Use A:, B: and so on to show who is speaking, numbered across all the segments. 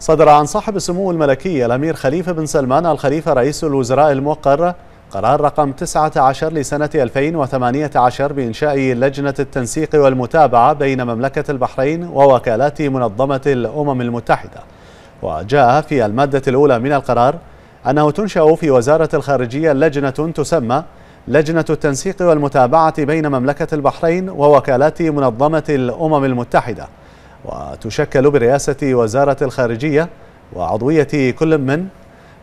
A: صدر عن صاحب السمو الملكي الأمير خليفة بن سلمان الخليفة رئيس الوزراء الموقر قرار رقم 19 لسنة 2018 بإنشاء لجنة التنسيق والمتابعة بين مملكة البحرين ووكالات منظمة الأمم المتحدة وجاء في المادة الأولى من القرار أنه تنشأ في وزارة الخارجية لجنة تسمى لجنة التنسيق والمتابعة بين مملكة البحرين ووكالات منظمة الأمم المتحدة وتشكل برئاسة وزارة الخارجية وعضوية كل من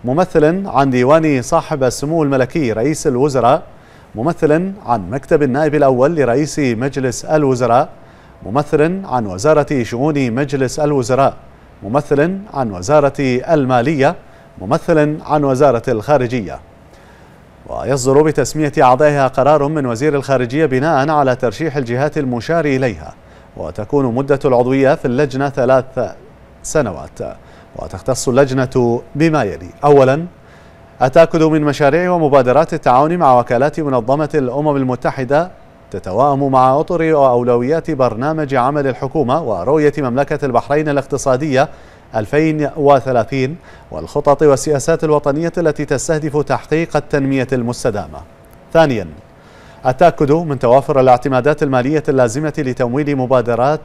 A: ممثل عن ديوان صاحب السمو الملكي رئيس الوزراء ممثل عن مكتب النائب الأول لرئيس مجلس الوزراء ممثل عن وزارة شؤون مجلس الوزراء ممثل عن وزارة المالية ممثل عن وزارة الخارجية ويصدر بتسمية أعضائها قرار من وزير الخارجية بناء على ترشيح الجهات المشار إليها وتكون مدة العضوية في اللجنة ثلاث سنوات وتختص اللجنة بما يلي أولا التأكد من مشاريع ومبادرات التعاون مع وكالات منظمة الأمم المتحدة تتوائم مع أطر وأولويات برنامج عمل الحكومة ورؤية مملكة البحرين الاقتصادية 2030 والخطط والسياسات الوطنية التي تستهدف تحقيق التنمية المستدامة ثانياً التأكد من توافر الاعتمادات المالية اللازمة لتمويل مبادرات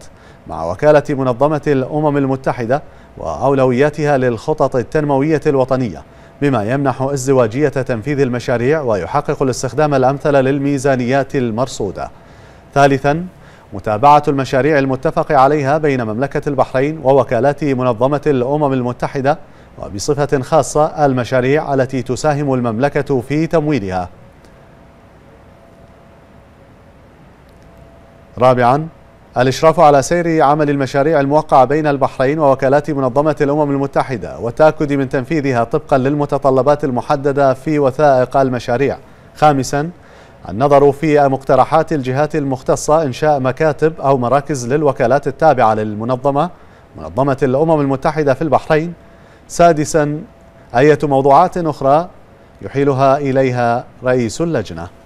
A: مع وكالة منظمة الأمم المتحدة وأولوياتها للخطط التنموية الوطنية بما يمنح ازدواجية تنفيذ المشاريع ويحقق الاستخدام الأمثل للميزانيات المرصودة ثالثا متابعة المشاريع المتفق عليها بين مملكة البحرين ووكالات منظمة الأمم المتحدة وبصفة خاصة المشاريع التي تساهم المملكة في تمويلها رابعا الإشراف على سير عمل المشاريع الموقعة بين البحرين ووكالات منظمة الأمم المتحدة والتأكد من تنفيذها طبقا للمتطلبات المحددة في وثائق المشاريع خامسا النظر في مقترحات الجهات المختصة إنشاء مكاتب أو مراكز للوكالات التابعة للمنظمة منظمة الأمم المتحدة في البحرين سادسا أية موضوعات أخرى يحيلها إليها رئيس اللجنة